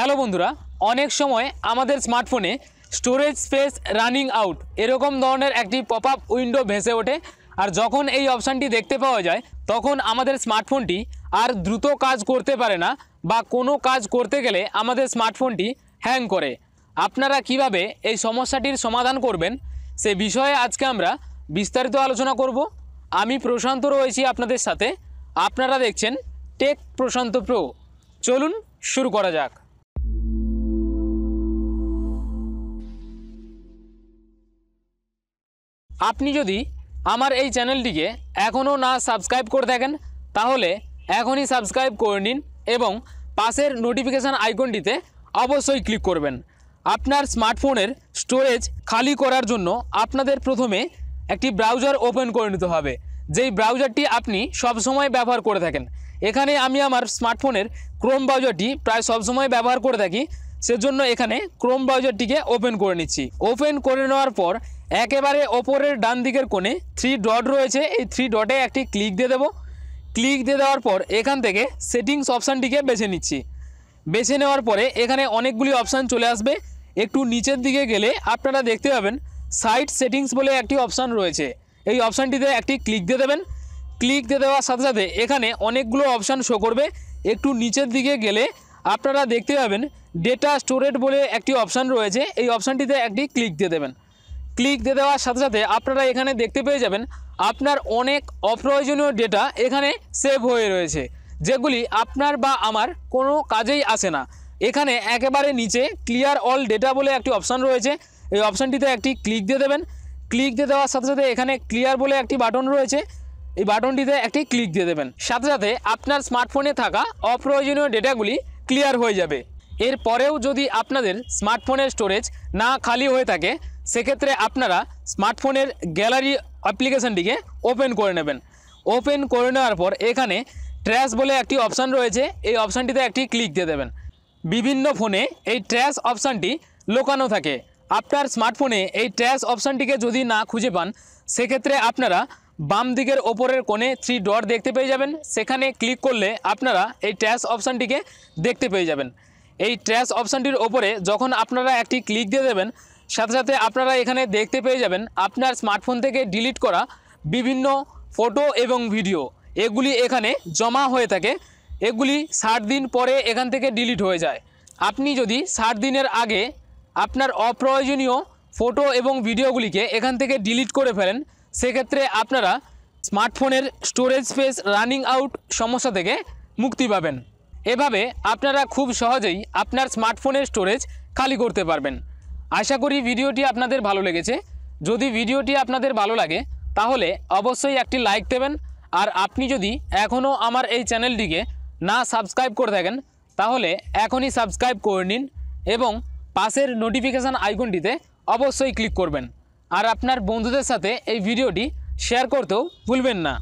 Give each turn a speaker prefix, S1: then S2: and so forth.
S1: hello বন্ধুরা অনেক সময় আমাদের স্মার্টফোনে স্টোরেজ স্পেস রানিং আউট এরকম ধরনের একটি পপ আপ উইন্ডো ভেসে ওঠে আর যখন এই অপশানটি দেখতে পাওয়া যায় তখন আমাদের স্মার্টফোনটি আর দ্রুত কাজ করতে পারে না বা কোনো কাজ করতে গেলে আমাদের স্মার্টফোনটি হ্যাং করে আপনারা কিভাবে এই সমস্যাটির সমাধান করবেন সে বিষয়ে আজকে আমরা বিস্তারিত আলোচনা করব আমি প্রশান্ত রয়েছি আপনাদের সাথে আপনারা দেখছেন টেক প্রশান্ত প্রো চলুন শুরু করা যাক আপনি যদি আমার এই চ্যানেলটিকে এখনও না সাবস্ক্রাইব করে থাকেন তাহলে এখনই সাবস্ক্রাইব করে নিন এবং পাশের নোটিফিকেশান আইকনটিতে অবশ্যই ক্লিক করবেন আপনার স্মার্টফোনের স্টোরেজ খালি করার জন্য আপনাদের প্রথমে একটি ব্রাউজার ওপেন করে নিতে হবে যেই ব্রাউজারটি আপনি সবসময় ব্যবহার করে থাকেন এখানে আমি আমার স্মার্টফোনের ক্রোম ব্রাউজারটি প্রায় সবসময় ব্যবহার করে থাকি সেজন্য এখানে ক্রোম ব্রাউজারটিকে ওপেন করে নিচ্ছি ওপেন করে নেওয়ার পর একেবারে ওপরের ডান দিকের কোণে থ্রি ডট রয়েছে এই থ্রি ডটে একটি ক্লিক দিয়ে দেবো ক্লিক দিয়ে দেওয়ার পর এখান থেকে সেটিংস অপশানটিকে বেছে নিচ্ছি বেছে নেওয়ার পরে এখানে অনেকগুলি অপশান চলে আসবে একটু নিচের দিকে গেলে আপনারা দেখতে পাবেন সাইট সেটিংস বলে একটি অপশান রয়েছে এই অপশানটিতে একটি ক্লিক দিয়ে দেবেন ক্লিক দিয়ে দেওয়ার সাথে সাথে এখানে অনেকগুলো অপশান শো করবে একটু নিচের দিকে গেলে আপনারা দেখতে পাবেন ডেটা স্টোরেজ বলে একটি অপশান রয়েছে এই অপশানটিতে একটি ক্লিক দিয়ে দেবেন ক্লিক দিয়ে দেওয়ার সাথে সাথে আপনারা এখানে দেখতে পেয়ে যাবেন আপনার অনেক অপ্রয়োজনীয় ডেটা এখানে সেভ হয়ে রয়েছে যেগুলি আপনার বা আমার কোনো কাজেই আসে না এখানে একেবারে নিচে ক্লিয়ার অল ডেটা বলে একটি অপশান রয়েছে এই অপশানটিতে একটি ক্লিক দিয়ে দেবেন ক্লিক দিয়ে দেওয়ার সাথে সাথে এখানে ক্লিয়ার বলে একটি বাটন রয়েছে এই বাটনটিতে একটি ক্লিক দিয়ে দেবেন সাথে সাথে আপনার স্মার্টফোনে থাকা অপ্রয়োজনীয় ডেটাগুলি ক্লিয়ার হয়ে যাবে এরপরেও যদি আপনাদের স্মার্টফোনের স্টোরেজ না খালি হয়ে থাকে সেক্ষেত্রে আপনারা স্মার্টফোনের গ্যালারি অ্যাপ্লিকেশানটিকে ওপেন করে নেবেন ওপেন করে নেওয়ার পর এখানে ট্র্যাশ বলে একটি অপশান রয়েছে এই অপশানটিতে একটি ক্লিক দিয়ে দেবেন বিভিন্ন ফোনে এই ট্র্যাশ অপশানটি লোকানো থাকে আপনার স্মার্টফোনে এই ট্র্যাশ অপশানটিকে যদি না খুঁজে পান সেক্ষেত্রে আপনারা বাম দিকের ওপরের কোণে থ্রি ডট দেখতে পেয়ে যাবেন সেখানে ক্লিক করলে আপনারা এই ট্যাশ অপশানটিকে দেখতে পেয়ে যাবেন এই ট্যাশ অপশানটির ওপরে যখন আপনারা একটি ক্লিক দিয়ে দেবেন সাথে সাথে আপনারা এখানে দেখতে পেয়ে যাবেন আপনার স্মার্টফোন থেকে ডিলিট করা বিভিন্ন ফটো এবং ভিডিও এগুলি এখানে জমা হয়ে থাকে এগুলি ষাট দিন পরে এখান থেকে ডিলিট হয়ে যায় আপনি যদি ষাট দিনের আগে আপনার অপ্রয়োজনীয় ফটো এবং ভিডিওগুলিকে এখান থেকে ডিলিট করে ফেলেন সেক্ষেত্রে আপনারা স্মার্টফোনের স্টোরেজ স্পেস রানিং আউট সমস্যা থেকে মুক্তি পাবেন এভাবে আপনারা খুব সহজেই আপনার স্মার্টফোনের স্টোরেজ খালি করতে পারবেন আশা করি ভিডিওটি আপনাদের ভালো লেগেছে যদি ভিডিওটি আপনাদের ভালো লাগে তাহলে অবশ্যই একটি লাইক দেবেন আর আপনি যদি এখনও আমার এই চ্যানেলটিকে না সাবস্ক্রাইব করে থাকেন তাহলে এখনই সাবস্ক্রাইব করে নিন এবং পাশের নোটিফিকেশান আইকনটিতে অবশ্যই ক্লিক করবেন আর আপনার বন্ধুদের সাথে এই ভিডিওটি শেয়ার করতেও ভুলবেন না